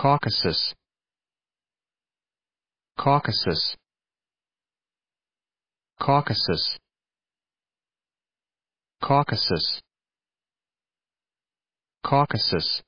Caucasus Caucasus Caucasus Caucasus Caucasus